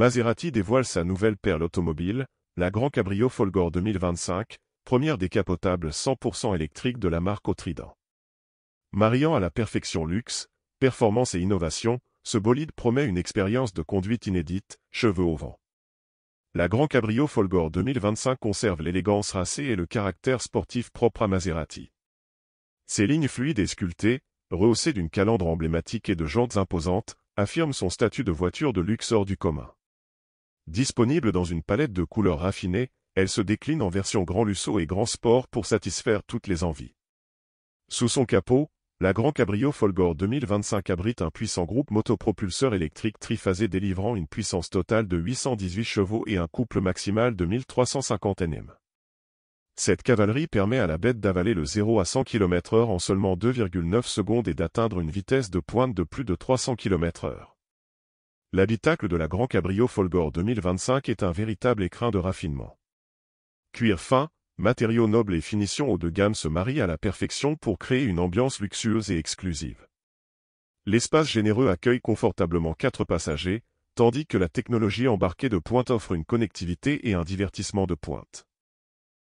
Maserati dévoile sa nouvelle perle automobile, la Grand Cabrio Folgore 2025, première décapotable 100% électrique de la marque Autrident. Mariant à la perfection luxe, performance et innovation, ce bolide promet une expérience de conduite inédite, cheveux au vent. La Grand Cabrio Folgore 2025 conserve l'élégance racée et le caractère sportif propre à Maserati. Ses lignes fluides et sculptées, rehaussées d'une calandre emblématique et de jantes imposantes, affirment son statut de voiture de luxe hors du commun. Disponible dans une palette de couleurs raffinées, elle se décline en version Grand Lusso et Grand Sport pour satisfaire toutes les envies. Sous son capot, la Grand Cabrio Folgore 2025 abrite un puissant groupe motopropulseur électrique triphasé délivrant une puissance totale de 818 chevaux et un couple maximal de 1350 Nm. Cette cavalerie permet à la bête d'avaler le 0 à 100 km/h en seulement 2,9 secondes et d'atteindre une vitesse de pointe de plus de 300 km/h. L'habitacle de la Grand Cabrio Folgore 2025 est un véritable écrin de raffinement. Cuir fin, matériaux nobles et finitions haut de gamme se marient à la perfection pour créer une ambiance luxueuse et exclusive. L'espace généreux accueille confortablement quatre passagers, tandis que la technologie embarquée de pointe offre une connectivité et un divertissement de pointe.